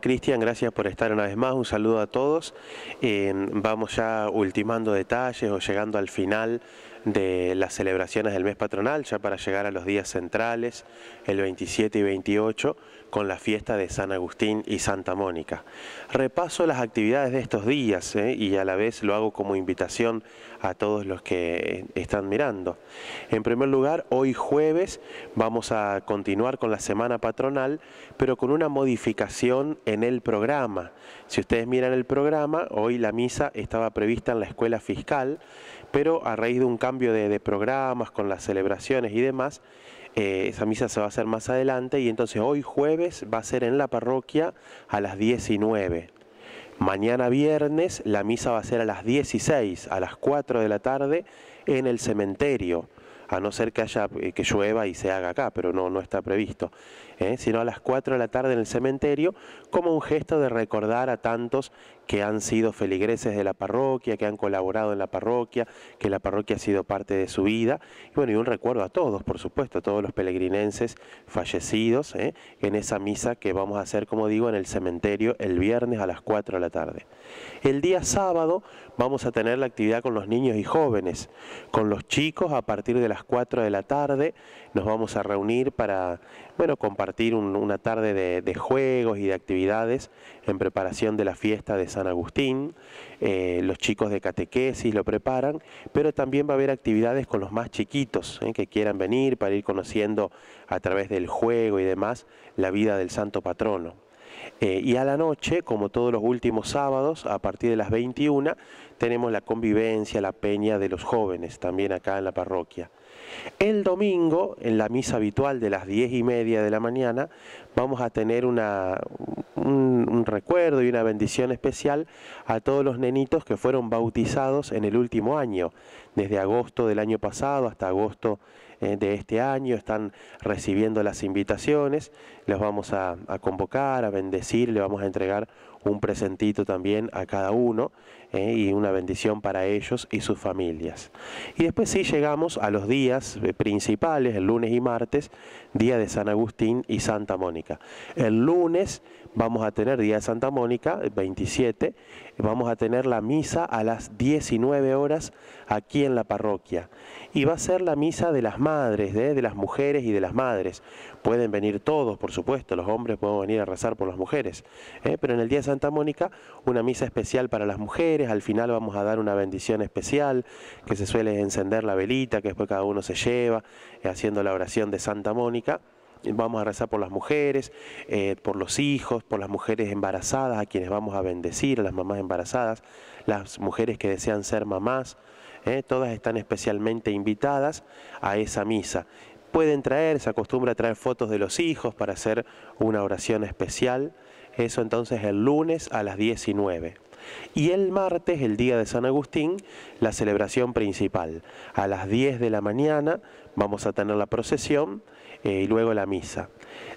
Cristian, gracias por estar una vez más, un saludo a todos. vamos ya ultimando detalles o llegando al final de las celebraciones del mes patronal, ya para llegar a los días centrales, el 27 y 28, con la fiesta de San Agustín y Santa Mónica. Repaso las actividades de estos días ¿eh? y a la vez lo hago como invitación a todos los que están mirando. En primer lugar, hoy jueves vamos a continuar con la semana patronal, pero con una modificación en el programa. Si ustedes miran el programa, hoy la misa estaba prevista en la escuela fiscal, pero a raíz de un cambio de, programas con las celebraciones y demás, eh, esa misa se va a hacer más adelante y entonces hoy jueves va a ser en la parroquia a las 19. Mañana viernes la misa va a ser a las 16, a las 4 de la tarde en el cementerio a no ser que haya eh, que llueva y se haga acá, pero no, no está previsto, ¿eh? sino a las 4 de la tarde en el cementerio, como un gesto de recordar a tantos que han sido feligreses de la parroquia, que han colaborado en la parroquia, que la parroquia ha sido parte de su vida, y bueno, y un recuerdo a todos, por supuesto, a todos los peregrinenses fallecidos ¿eh? en esa misa que vamos a hacer, como digo, en el cementerio el viernes a las 4 de la tarde. El día sábado vamos a tener la actividad con los niños y jóvenes, con los chicos a partir de las las 4 de la tarde nos vamos a reunir para bueno, compartir una tarde de, juegos y de actividades en preparación de la fiesta de San Agustín. Eh, los chicos de catequesis lo preparan, pero también va a haber actividades con los más chiquitos eh, que quieran venir para ir conociendo a través del juego y demás la vida del santo patrono. Eh, y a la noche, como todos los últimos sábados, a partir de las 21, tenemos la convivencia, la peña de los jóvenes, también acá en la parroquia. El domingo, en la misa habitual de las diez y media de la mañana, vamos a tener un, un, recuerdo y una bendición especial a todos los nenitos que fueron bautizados en el último año, desde agosto del año pasado hasta agosto eh, de este año, están recibiendo las invitaciones, les vamos a, convocar, a bendecir, le vamos a entregar un presentito también a cada uno eh, y una bendición para ellos y sus familias. Y después sí llegamos a los días eh, principales, el lunes y martes, día de San Agustín y Santa Mónica. El lunes vamos a tener día de Santa Mónica, 27, vamos a tener la misa a las 19 horas aquí en la parroquia y va a ser la misa de las madres, ¿eh? de, las mujeres y de las madres. Pueden venir todos, por supuesto, los hombres pueden venir a rezar por las mujeres. ¿eh? Pero en el día de Santa Mónica, una misa especial para las mujeres, al final vamos a dar una bendición especial, que se suele encender la velita, que después cada uno se lleva, eh, haciendo la oración de Santa Mónica vamos a rezar por las mujeres, por los hijos, por las mujeres embarazadas, a quienes vamos a bendecir, a las mamás embarazadas, las mujeres que desean ser mamás, ¿eh? todas están especialmente invitadas a esa misa. Pueden traer, se acostumbra a traer fotos de los hijos para hacer una oración especial. Eso entonces el lunes a las 19. Y el martes, el día de San Agustín, la celebración principal. A las 10 de la mañana vamos a tener la procesión eh, y luego la misa.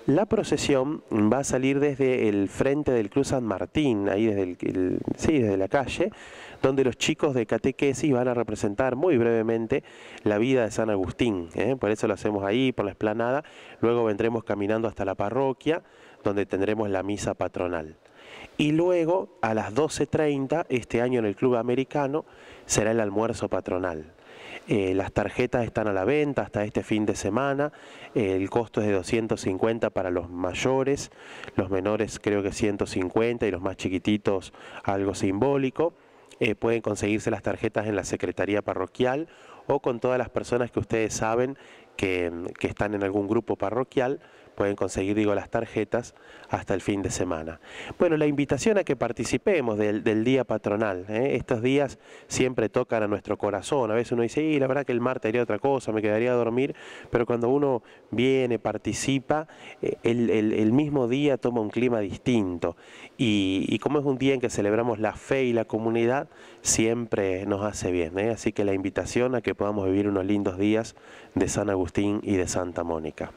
La procesión va a salir desde el frente del Cruz San Martín, ahí desde, desde la calle, donde los chicos de catequesis van a representar muy brevemente la vida de San Agustín. ¿eh? Por eso lo hacemos ahí, por la esplanada. Luego vendremos caminando hasta la parroquia, donde tendremos la misa patronal. Y luego, a las 12.30, este año en el Club Americano, será el almuerzo patronal. Eh, las tarjetas están a la venta hasta este fin de semana. el costo es de 250 para los mayores, los menores creo que 150 y los más chiquititos algo simbólico. Eh, pueden conseguirse las tarjetas en la Secretaría Parroquial o con todas las personas que ustedes saben que están en algún grupo parroquial pueden conseguir digo, las tarjetas hasta el fin de semana. Bueno, la invitación a que participemos del, día patronal. ¿eh? Estos días siempre tocan a nuestro corazón. A veces uno dice, y la verdad que el martes haría otra cosa, me quedaría a dormir. Pero cuando uno viene, participa, eh, el, mismo día toma un clima distinto. Y, como es un día en que celebramos la fe y la comunidad, siempre nos hace bien. ¿eh? Así que la invitación a que podamos vivir unos lindos días de San Agustín y de Santa Mónica.